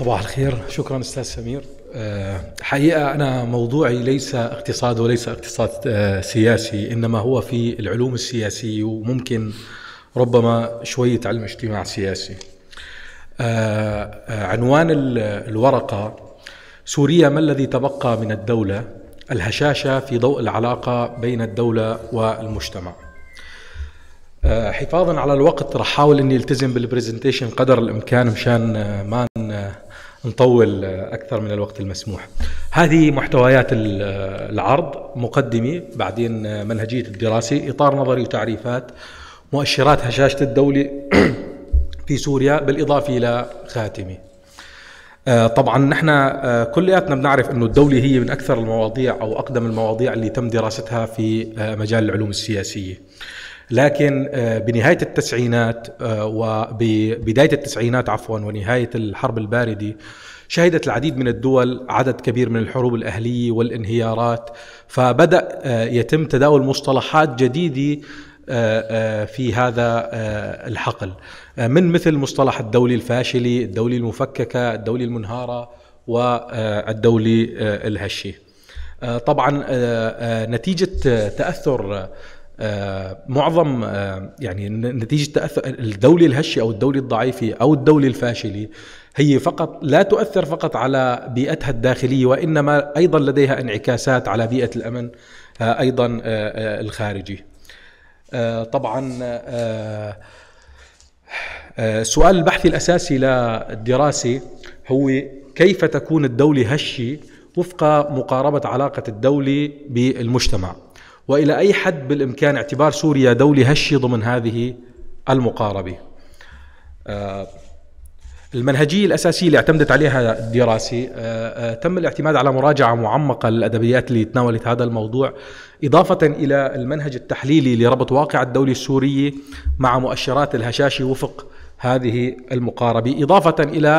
صباح الخير شكرا استاذ سمير آه، حقيقه انا موضوعي ليس اقتصاد وليس اقتصاد آه، سياسي انما هو في العلوم السياسيه وممكن ربما شويه علم اجتماع سياسي آه، عنوان الورقه سوريا ما الذي تبقى من الدوله الهشاشه في ضوء العلاقه بين الدوله والمجتمع حفاظا على الوقت رح احاول اني التزم بالبرزنتيشن قدر الامكان مشان ما نطول اكثر من الوقت المسموح. هذه محتويات العرض مقدمه بعدين منهجيه الدراسه اطار نظري وتعريفات مؤشرات هشاشه الدوله في سوريا بالاضافه الى خاتمه. آه، طبعا نحن آه، كلياتنا بنعرف انه الدوله هي من اكثر المواضيع او اقدم المواضيع اللي تم دراستها في آه، مجال العلوم السياسيه. لكن آه، بنهاية التسعينات آه، وبداية التسعينات عفوا ونهاية الحرب الباردة شهدت العديد من الدول عدد كبير من الحروب الأهلية والانهيارات فبدأ آه، يتم تداول مصطلحات جديدة في هذا الحقل من مثل مصطلح الدولة الفاشلة الدولة المفككة الدولة المنهارة والدولة الهشة طبعا نتيجة تأثر آه، معظم آه، يعني نتيجه تاثر الدوله الهشه او الدوله الضعيفه او الدوله الفاشله هي فقط لا تؤثر فقط على بيئتها الداخليه وانما ايضا لديها انعكاسات على بيئه الامن آه، ايضا الخارجي. طبعا سؤال البحث الاساسي للدراسه هو كيف تكون الدوله هشه وفق مقاربه علاقه الدوله بالمجتمع. والى اي حد بالامكان اعتبار سوريا دوله هشه ضمن هذه المقاربه. آه، المنهجيه الاساسيه اللي اعتمدت عليها الدراسه آه، آه، تم الاعتماد على مراجعه معمقه للادبيات اللي تناولت هذا الموضوع اضافه الى المنهج التحليلي لربط واقع الدوله السوريه مع مؤشرات الهشاشه وفق هذه المقاربة إضافة إلى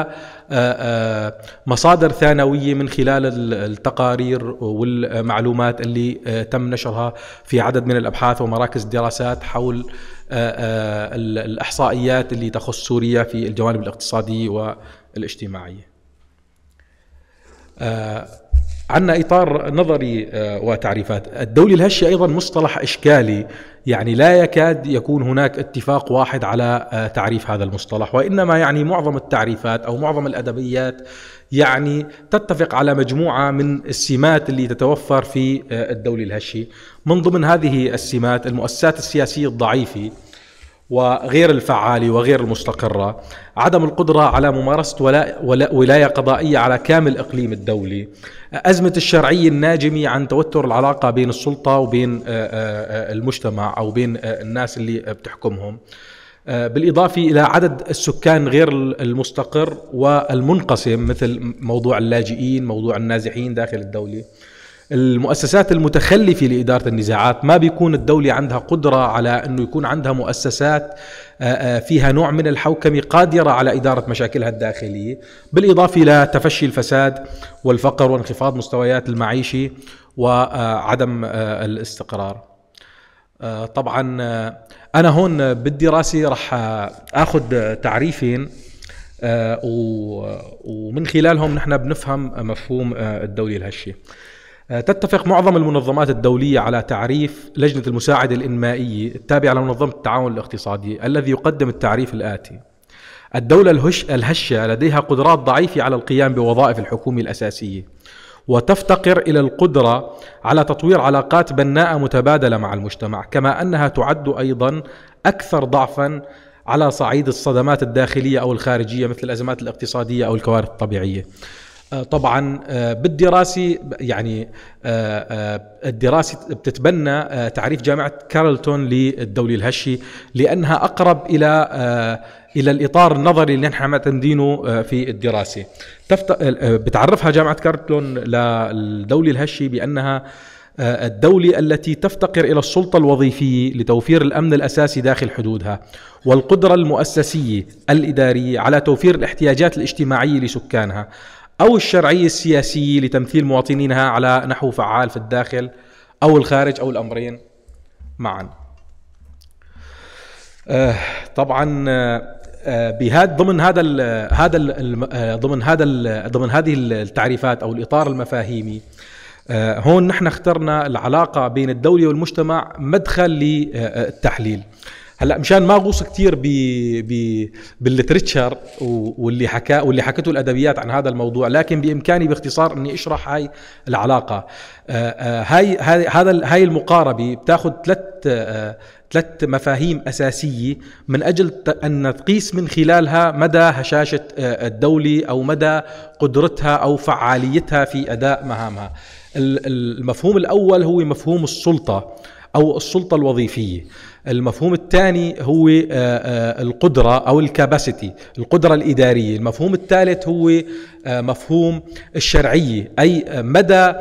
آه، آه، مصادر ثانوية من خلال التقارير والمعلومات اللي آه، تم نشرها في عدد من الأبحاث ومراكز الدراسات حول الإحصائيات اللي تخص سوريا في الجوانب الاقتصادية والاجتماعية عندنا إطار نظري آه، وتعريفات الدولة الهشة أيضا مصطلح إشكالي يعني لا يكاد يكون هناك اتفاق واحد على آه، تعريف هذا المصطلح وإنما يعني معظم التعريفات أو معظم الأدبيات يعني تتفق على مجموعة من السمات اللي تتوفر في آه، الدولة الهشة من ضمن هذه السمات المؤسسات السياسية الضعيفة وغير الفعالة وغير المستقرة عدم القدرة على ممارسة ولاية قضائية على كامل إقليم الدولة أزمة الشرعية الناجمة عن توتر العلاقة بين السلطة وبين آه، آه، آه، المجتمع أو بين الناس اللي بتحكمهم بالإضافة إلى عدد السكان غير المستقر والمنقسم مثل موضوع اللاجئين موضوع النازحين داخل الدولة المؤسسات المتخلفة لإدارة النزاعات ما بيكون الدولة عندها قدرة على أنه يكون عندها مؤسسات آه، آه، فيها نوع من الحوكمة قادرة على إدارة مشاكلها الداخلية بالإضافة إلى تفشي الفساد والفقر وانخفاض مستويات المعيشة وعدم آه، الاستقرار طبعا أنا هون بالدراسة رح أخذ تعريفين ومن خلالهم نحن بنفهم مفهوم الدولة الهشة آه، تتفق معظم المنظمات الدولية على تعريف لجنة المساعدة الإنمائية التابعة لمنظمة التعاون الاقتصادي الذي يقدم التعريف الآتي الدولة الهش الهشة لديها قدرات ضعيفة على القيام بوظائف الحكومة الأساسية وتفتقر إلى القدرة على تطوير علاقات بناءة متبادلة مع المجتمع كما أنها تعد أيضا أكثر ضعفا على صعيد الصدمات الداخلية أو الخارجية مثل الأزمات الاقتصادية أو الكوارث الطبيعية آه، طبعا آه، بالدراسه يعني آه، الدراسه بتتبنى تعريف جامعه كارلتون للدوله الهشي لانها اقرب الى الى الاطار النظري اللي نحن معتمدينه في الدراسه بتعرفها جامعه كارلتون للدوله الهشي بانها الدولة التي تفتقر إلى السلطة الوظيفية لتوفير الأمن الأساسي داخل حدودها والقدرة المؤسسية الإدارية على توفير الاحتياجات الاجتماعية لسكانها أو الشرعية السياسية لتمثيل مواطنينها على نحو فعال في الداخل أو الخارج أو الأمرين معا آه، طبعا آه، بهذا ضمن هذا هذا ضمن هذا ضمن هذه التعريفات او الاطار المفاهيمي آه، هون نحن اخترنا العلاقه بين الدوله والمجتمع مدخل للتحليل هلا مشان ما اغوص كثير ب ب بالليترتشر واللي حكاه واللي حكته الادبيات عن هذا الموضوع لكن بامكاني باختصار اني اشرح هاي العلاقه آه، آه، هاي هذا هاي المقاربه بتاخذ ثلاث آه، ثلاث مفاهيم أساسية من أجل أن نقيس من خلالها مدى هشاشة الدولة أو مدى قدرتها أو فعاليتها في أداء مهامها المفهوم الأول هو مفهوم السلطة أو السلطة الوظيفية المفهوم الثاني هو آه، آه، القدرة أو الكاباسيتي القدرة الإدارية المفهوم الثالث هو آه، مفهوم الشرعية أي مدى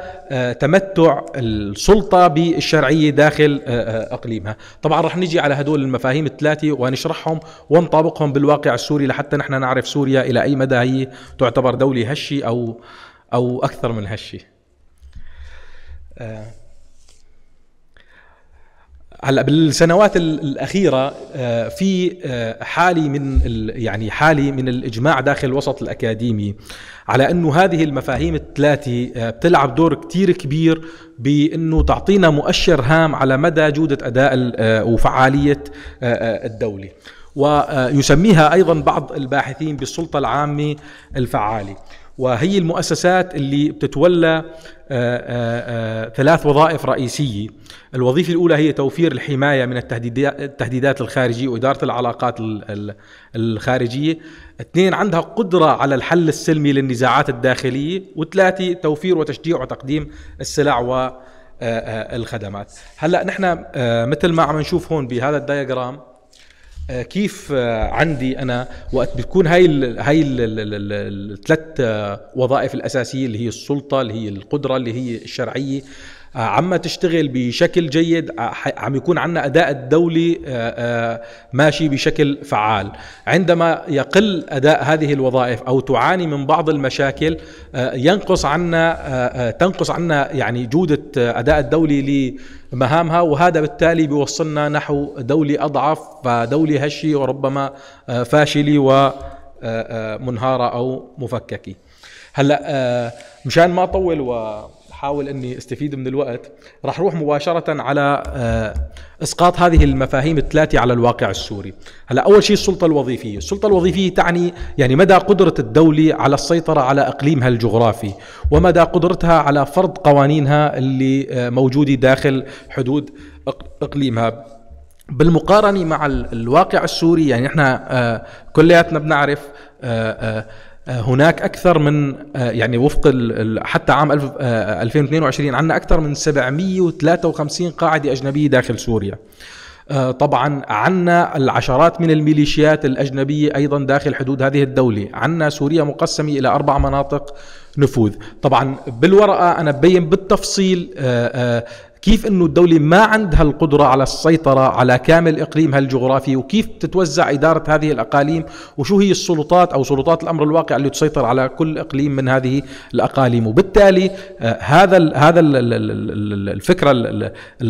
تمتع السلطة بالشرعية داخل أقليمها طبعا رح نجي على هدول المفاهيم الثلاثة ونشرحهم ونطابقهم بالواقع السوري لحتى نحن نعرف سوريا إلى أي مدى هي تعتبر دولة هشة أو أو أكثر من هشة هلا بالسنوات الاخيره آه، في آه، حالي من يعني حالي من الاجماع داخل الوسط الاكاديمي على انه هذه المفاهيم الثلاثه آه، بتلعب دور كتير كبير بانه تعطينا مؤشر هام على مدى جوده اداء وفعاليه الدوله ويسميها ايضا بعض الباحثين بالسلطه العامه الفعاله وهي المؤسسات اللي بتتولى آه، آه، آه، ثلاث وظائف رئيسية الوظيفة الأولى هي توفير الحماية من التهديدات الخارجية وإدارة العلاقات الخارجية اثنين عندها قدرة على الحل السلمي للنزاعات الداخلية وثلاثة توفير وتشجيع وتقديم السلع و الخدمات هلا نحن مثل ما عم نشوف هون بهذا الدياجرام آه، كيف آه، عندي انا وقت بتكون هاي الـ هاي الثلاث آه، وظائف الاساسيه اللي هي السلطه اللي هي القدره اللي هي الشرعيه آه، عم تشتغل بشكل جيد آه، عم يكون عندنا أداء الدولي آه، ماشي بشكل فعال عندما يقل أداء هذه الوظائف أو تعاني من بعض المشاكل ينقص عنا تنقص عنا يعني جودة أداء الدولي مهامها وهذا بالتالي بيوصلنا نحو دولة أضعف فدولة هشة وربما فاشلة ومنهارة أو مفككة هلأ مشان ما أطول و احاول اني استفيد من الوقت راح اروح مباشره على آه، اسقاط هذه المفاهيم الثلاثه على الواقع السوري هلا اول شيء السلطه الوظيفيه السلطه الوظيفيه تعني يعني مدى قدره الدوله على السيطره على اقليمها الجغرافي ومدى قدرتها على فرض قوانينها اللي آه، موجوده داخل حدود اقليمها بالمقارنه مع الواقع السوري يعني احنا آه، كلياتنا بنعرف هناك اكثر من آه، يعني وفق حتى عام 2022 آه، عندنا اكثر من 753 قاعده اجنبيه داخل سوريا آه، طبعا عنا العشرات من الميليشيات الأجنبية أيضا داخل حدود هذه الدولة عنا سوريا مقسمة إلى أربع مناطق نفوذ طبعا بالورقة أنا ببين بالتفصيل كيف انه الدوله ما عندها القدره على السيطره على كامل اقليمها الجغرافي وكيف تتوزع اداره هذه الاقاليم وشو هي السلطات او سلطات الامر الواقع اللي تسيطر على كل اقليم من هذه الاقاليم وبالتالي هذا هذا الفكره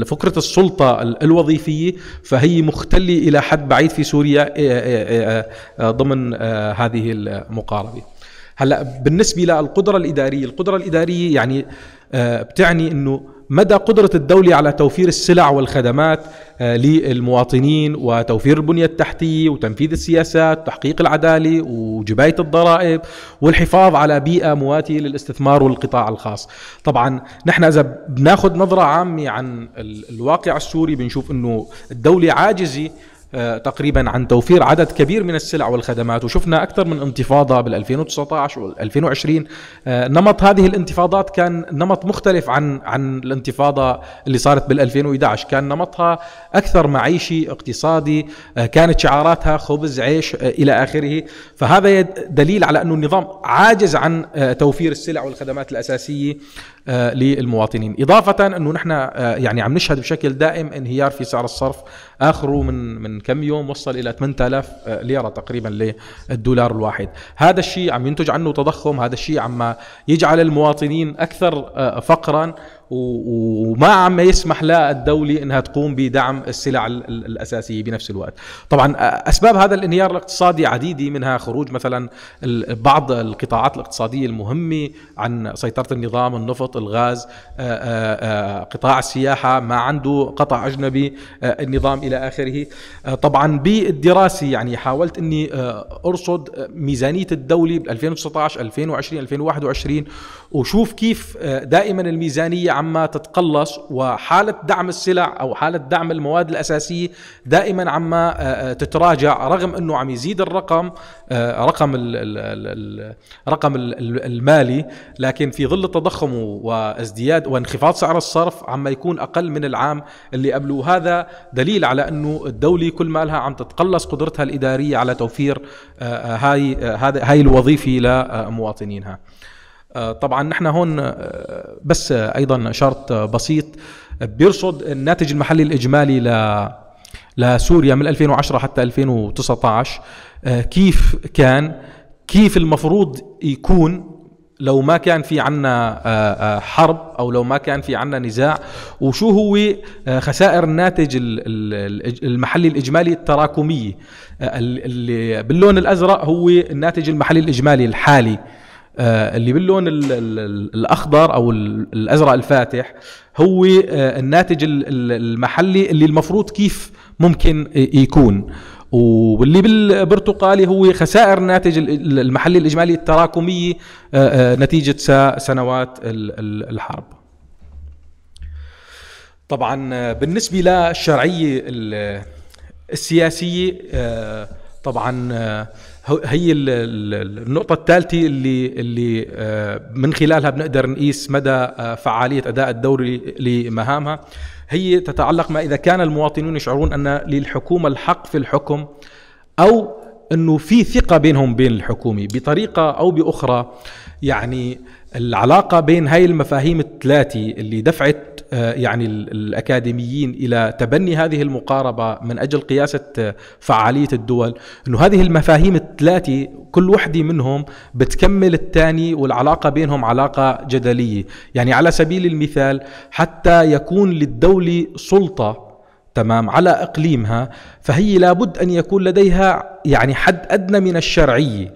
فكره السلطه الوظيفيه فهي مختله الى حد بعيد في سوريا إيه، إيه، إيه، آه، ضمن آه، هذه المقاربه هلا بالنسبه للقدره الاداريه القدره الاداريه يعني آه، بتعني انه مدى قدرة الدولة على توفير السلع والخدمات آه، للمواطنين وتوفير البنية التحتية وتنفيذ السياسات تحقيق العدالة وجباية الضرائب والحفاظ على بيئة مواتية للاستثمار والقطاع الخاص طبعا نحن إذا بناخذ نظرة عامة عن الواقع السوري بنشوف أنه الدولة عاجزة آه، تقريبا عن توفير عدد كبير من السلع والخدمات وشفنا أكثر من انتفاضة بال2019 وال2020 آه، نمط هذه الانتفاضات كان نمط مختلف عن عن الانتفاضة اللي صارت بال2011 كان نمطها أكثر معيشي اقتصادي آه، كانت شعاراتها خبز عيش إلى آخره فهذا دليل على أنه النظام عاجز عن توفير السلع والخدمات الأساسية آه، للمواطنين إضافة أنه نحن آه، يعني عم نشهد بشكل دائم انهيار في سعر الصرف آخره من من كم يوم وصل إلى 8000 آه، ليرة تقريبا للدولار الواحد هذا الشيء عم ينتج عنه تضخم هذا الشيء عم يجعل المواطنين أكثر فقرا وما عم يسمح لها الدولي انها تقوم بدعم السلع الاساسيه بنفس الوقت. طبعا اسباب هذا الانهيار الاقتصادي عديده منها خروج مثلا بعض القطاعات الاقتصاديه المهمه عن سيطره النظام، النفط، الغاز، قطاع السياحه ما عنده قطع اجنبي، النظام الى اخره. طبعا بالدراسه يعني حاولت اني ارصد ميزانيه الدوله بال 2019 2020 2021 وشوف كيف دائما الميزانيه عما تتقلص وحالة دعم السلع أو حالة دعم المواد الأساسية دائما عما آه، آه، تتراجع رغم أنه عم يزيد الرقم آه، رقم الرقم المالي لكن في ظل التضخم وازدياد وانخفاض سعر الصرف عما يكون أقل من العام اللي قبله وهذا دليل على أنه الدولة كل مالها عم تتقلص قدرتها الإدارية على توفير هاي هذا هاي الوظيفة لمواطنينها آه، طبعا نحن هون آه، بس ايضا شرط بسيط بيرصد الناتج المحلي الاجمالي ل لسوريا من 2010 حتى 2019 آه، كيف كان كيف المفروض يكون لو ما كان في عنا حرب او لو ما كان في عنا نزاع وشو هو خسائر الناتج المحلي الاجمالي التراكميه اللي باللون الازرق هو الناتج المحلي الاجمالي الحالي آه، اللي باللون الاخضر او الازرق الفاتح هو آه، الناتج المحلي اللي المفروض كيف ممكن يكون واللي بالبرتقالي هو خسائر الناتج المحلي الاجمالي التراكميه آه، نتيجه سنوات الحرب طبعا بالنسبه للشرعيه السياسيه طبعا هي النقطة الثالثة اللي اللي آه، من خلالها بنقدر نقيس مدى آه، فعالية أداء الدوري لمهامها هي تتعلق ما إذا كان المواطنون يشعرون أن للحكومة الحق في الحكم أو أنه في ثقة بينهم بين الحكومة بطريقة أو بأخرى يعني العلاقه بين هاي المفاهيم الثلاثه اللي دفعت آه، يعني الاكاديميين الى تبني هذه المقاربه من اجل قياسه آه، فعاليه الدول انه هذه المفاهيم الثلاثه كل وحده منهم بتكمل الثاني والعلاقه بينهم علاقه جدليه يعني على سبيل المثال حتى يكون للدوله سلطه تمام على اقليمها فهي لابد ان يكون لديها يعني حد ادنى من الشرعيه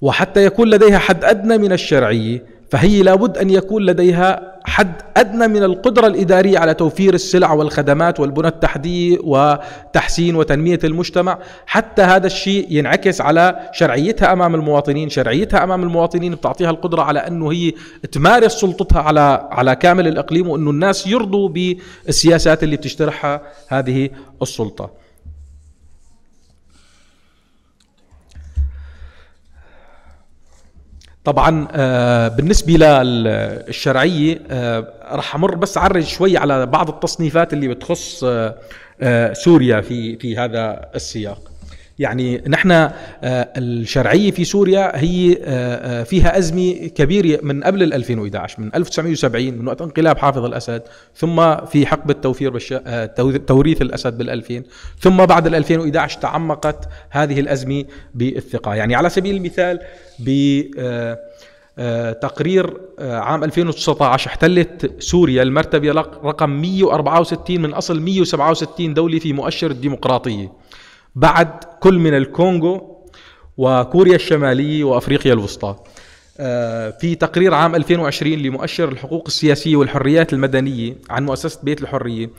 وحتى يكون لديها حد ادنى من الشرعيه فهي لابد أن يكون لديها حد أدنى من القدرة الإدارية على توفير السلع والخدمات والبنى التحتية وتحسين وتنمية المجتمع حتى هذا الشيء ينعكس على شرعيتها أمام المواطنين شرعيتها أمام المواطنين بتعطيها القدرة على أنه هي تمارس سلطتها على على كامل الإقليم وأنه الناس يرضوا بالسياسات اللي بتشترحها هذه السلطة طبعا آه، بالنسبه للشرعيه آه، رح امر بس اعرج شوي على بعض التصنيفات اللي بتخص آه، سوريا في في هذا السياق يعني نحن آه، الشرعية في سوريا هي آه، آه، فيها أزمة كبيرة من قبل 2011 من 1970 من وقت انقلاب حافظ الأسد ثم في حقبة توفير بش... توريث الأسد بال2000 ثم بعد 2011 تعمقت هذه الأزمة بالثقة يعني على سبيل المثال ب تقرير عام 2019 احتلت سوريا المرتبة رقم 164 من أصل 167 دولة في مؤشر الديمقراطية بعد كل من الكونغو وكوريا الشمالية وأفريقيا الوسطى آه، في تقرير عام 2020 لمؤشر الحقوق السياسية والحريات المدنية عن مؤسسة بيت الحرية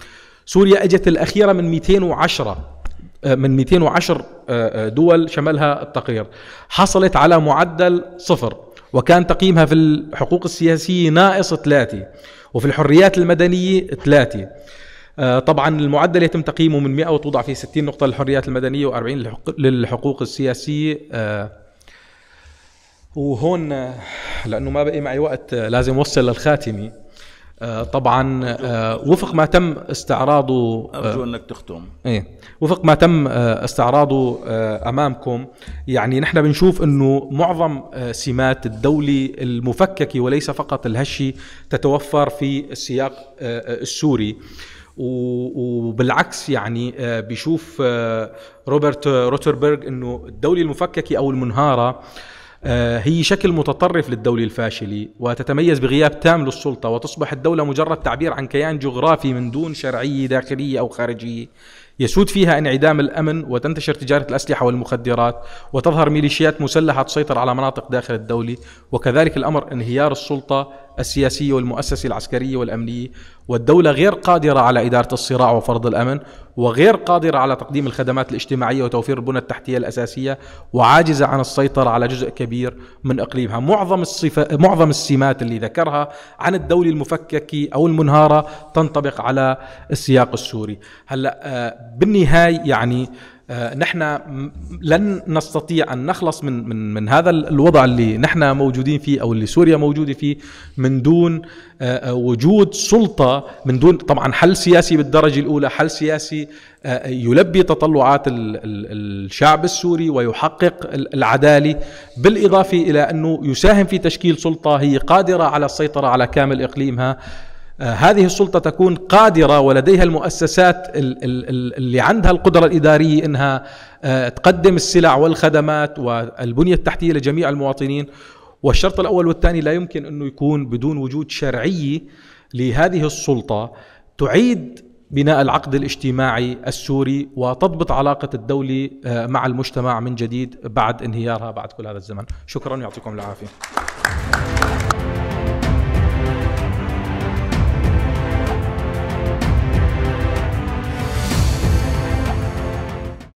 سوريا أجت الأخيرة من 210 آه، من 210 آه، دول شملها التقرير حصلت على معدل صفر وكان تقييمها في الحقوق السياسية ناقص ثلاثة وفي الحريات المدنية ثلاثة آه، طبعا المعدل يتم تقييمه من 100 وتوضع فيه 60 نقطة للحريات المدنية و40 للحقوق السياسية آه، وهون آه، لأنه ما بقي معي وقت لازم أوصل للخاتمة طبعا وفق ما تم استعراضه ارجو انك تختم ايه وفق ما تم استعراضه امامكم يعني نحن بنشوف انه معظم سمات الدوله المفككه وليس فقط الهشي تتوفر في السياق السوري وبالعكس يعني آه، بيشوف آه، روبرت روتربرغ انه الدولة المفككة او المنهارة آه، هي شكل متطرف للدولة الفاشلة وتتميز بغياب تام للسلطة وتصبح الدولة مجرد تعبير عن كيان جغرافي من دون شرعية داخلية أو خارجية يسود فيها انعدام الامن وتنتشر تجاره الاسلحه والمخدرات وتظهر ميليشيات مسلحه تسيطر على مناطق داخل الدوله وكذلك الامر انهيار السلطه السياسيه والمؤسسه العسكريه والامنيه والدوله غير قادره على اداره الصراع وفرض الامن وغير قادره على تقديم الخدمات الاجتماعيه وتوفير البنى التحتيه الاساسيه وعاجزه عن السيطره على جزء كبير من اقليمها معظم الصفة معظم السمات اللي ذكرها عن الدوله المفككه او المنهاره تنطبق على السياق السوري هلا آه، بالنهايه يعني آه، نحن لن نستطيع ان نخلص من من من هذا الوضع اللي نحن موجودين فيه او اللي سوريا موجوده فيه من دون آه، آه، وجود سلطه من دون طبعا حل سياسي بالدرجه الاولى حل سياسي يلبي تطلعات الشعب السوري ويحقق العداله بالاضافه الى انه يساهم في تشكيل سلطه هي قادره على السيطره على كامل اقليمها آه، هذه السلطة تكون قادرة ولديها المؤسسات اللي عندها القدرة الإدارية إنها آه، تقدم السلع والخدمات والبنية التحتية لجميع المواطنين والشرط الأول والثاني لا يمكن أنه يكون بدون وجود شرعية لهذه السلطة تعيد بناء العقد الاجتماعي السوري وتضبط علاقة الدولة آه، مع المجتمع من جديد بعد انهيارها بعد كل هذا الزمن شكرا يعطيكم العافية